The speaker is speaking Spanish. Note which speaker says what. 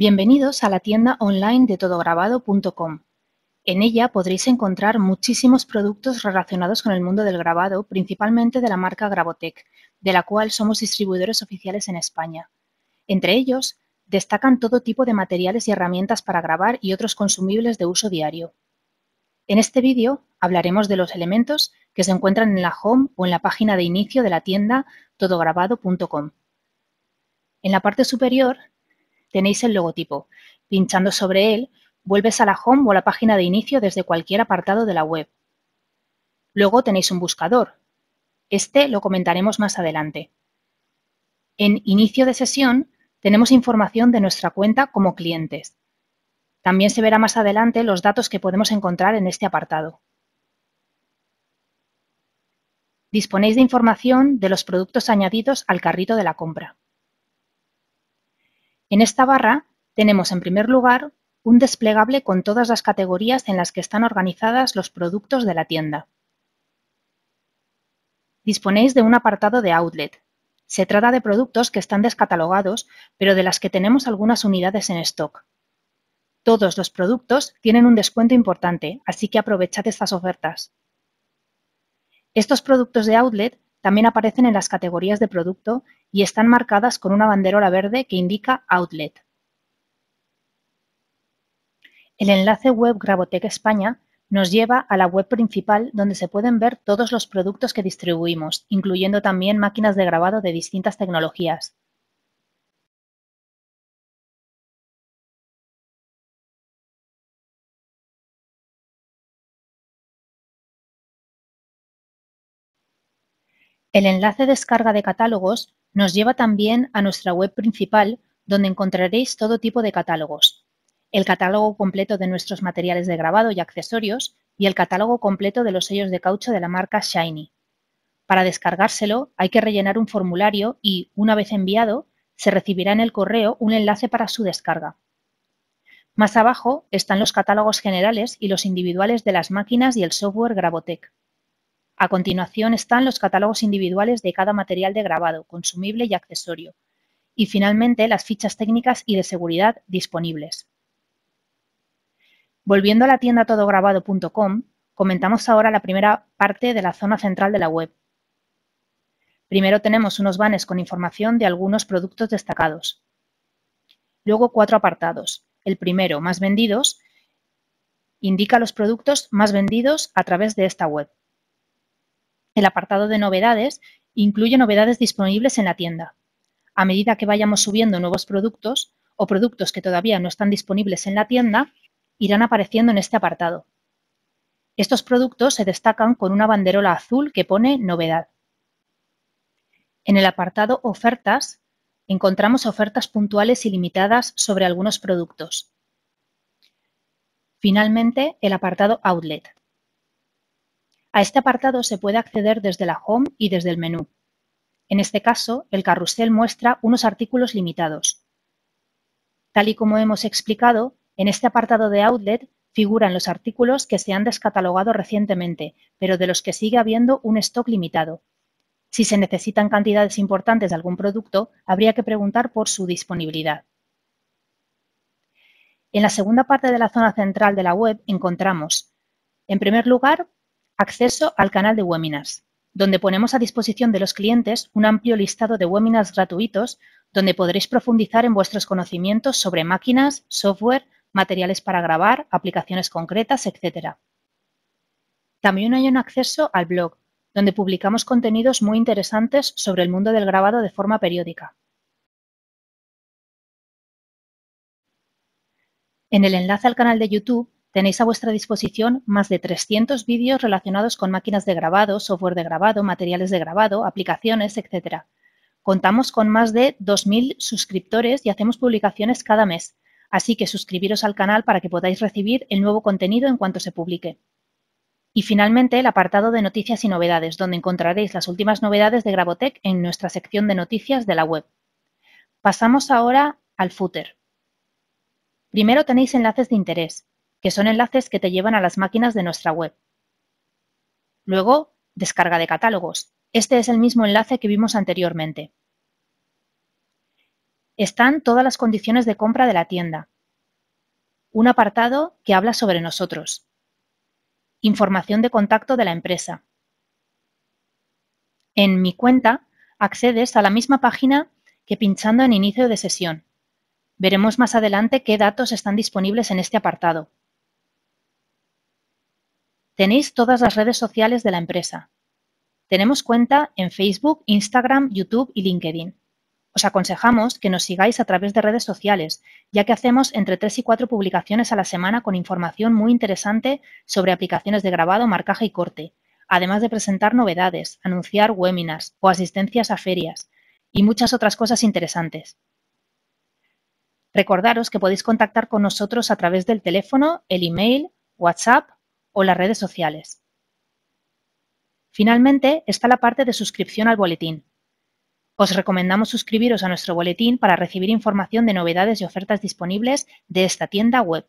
Speaker 1: Bienvenidos a la tienda online de todograbado.com. En ella podréis encontrar muchísimos productos relacionados con el mundo del grabado, principalmente de la marca Grabotec, de la cual somos distribuidores oficiales en España. Entre ellos, destacan todo tipo de materiales y herramientas para grabar y otros consumibles de uso diario. En este vídeo hablaremos de los elementos que se encuentran en la home o en la página de inicio de la tienda todograbado.com. En la parte superior tenéis el logotipo. Pinchando sobre él, vuelves a la home o a la página de inicio desde cualquier apartado de la web. Luego tenéis un buscador. Este lo comentaremos más adelante. En Inicio de sesión tenemos información de nuestra cuenta como clientes. También se verá más adelante los datos que podemos encontrar en este apartado. Disponéis de información de los productos añadidos al carrito de la compra. En esta barra tenemos en primer lugar un desplegable con todas las categorías en las que están organizadas los productos de la tienda. Disponéis de un apartado de outlet. Se trata de productos que están descatalogados, pero de las que tenemos algunas unidades en stock. Todos los productos tienen un descuento importante, así que aprovechad estas ofertas. Estos productos de outlet también aparecen en las categorías de producto y están marcadas con una banderola verde que indica Outlet. El enlace web Grabotec España nos lleva a la web principal donde se pueden ver todos los productos que distribuimos, incluyendo también máquinas de grabado de distintas tecnologías. El enlace Descarga de catálogos nos lleva también a nuestra web principal donde encontraréis todo tipo de catálogos. El catálogo completo de nuestros materiales de grabado y accesorios y el catálogo completo de los sellos de caucho de la marca Shiny. Para descargárselo hay que rellenar un formulario y, una vez enviado, se recibirá en el correo un enlace para su descarga. Más abajo están los catálogos generales y los individuales de las máquinas y el software Gravotech. A continuación están los catálogos individuales de cada material de grabado, consumible y accesorio. Y finalmente las fichas técnicas y de seguridad disponibles. Volviendo a la tienda todograbado.com, comentamos ahora la primera parte de la zona central de la web. Primero tenemos unos banners con información de algunos productos destacados. Luego cuatro apartados. El primero, más vendidos, indica los productos más vendidos a través de esta web el apartado de novedades incluye novedades disponibles en la tienda. A medida que vayamos subiendo nuevos productos o productos que todavía no están disponibles en la tienda, irán apareciendo en este apartado. Estos productos se destacan con una banderola azul que pone novedad. En el apartado ofertas encontramos ofertas puntuales y limitadas sobre algunos productos. Finalmente, el apartado outlet a este apartado se puede acceder desde la Home y desde el menú. En este caso, el carrusel muestra unos artículos limitados. Tal y como hemos explicado, en este apartado de Outlet figuran los artículos que se han descatalogado recientemente, pero de los que sigue habiendo un stock limitado. Si se necesitan cantidades importantes de algún producto, habría que preguntar por su disponibilidad. En la segunda parte de la zona central de la web encontramos, en primer lugar, Acceso al canal de webinars, donde ponemos a disposición de los clientes un amplio listado de webinars gratuitos donde podréis profundizar en vuestros conocimientos sobre máquinas, software, materiales para grabar, aplicaciones concretas, etc. También hay un acceso al blog, donde publicamos contenidos muy interesantes sobre el mundo del grabado de forma periódica. En el enlace al canal de YouTube Tenéis a vuestra disposición más de 300 vídeos relacionados con máquinas de grabado, software de grabado, materiales de grabado, aplicaciones, etc. Contamos con más de 2.000 suscriptores y hacemos publicaciones cada mes, así que suscribiros al canal para que podáis recibir el nuevo contenido en cuanto se publique. Y finalmente el apartado de noticias y novedades, donde encontraréis las últimas novedades de Grabotec en nuestra sección de noticias de la web. Pasamos ahora al footer. Primero tenéis enlaces de interés, que son enlaces que te llevan a las máquinas de nuestra web. Luego, descarga de catálogos. Este es el mismo enlace que vimos anteriormente. Están todas las condiciones de compra de la tienda. Un apartado que habla sobre nosotros. Información de contacto de la empresa. En Mi cuenta accedes a la misma página que pinchando en Inicio de sesión. Veremos más adelante qué datos están disponibles en este apartado. Tenéis todas las redes sociales de la empresa. Tenemos cuenta en Facebook, Instagram, YouTube y LinkedIn. Os aconsejamos que nos sigáis a través de redes sociales, ya que hacemos entre 3 y 4 publicaciones a la semana con información muy interesante sobre aplicaciones de grabado, marcaje y corte, además de presentar novedades, anunciar webinars o asistencias a ferias y muchas otras cosas interesantes. Recordaros que podéis contactar con nosotros a través del teléfono, el email, WhatsApp o las redes sociales. Finalmente está la parte de suscripción al boletín. Os recomendamos suscribiros a nuestro boletín para recibir información de novedades y ofertas disponibles de esta tienda web.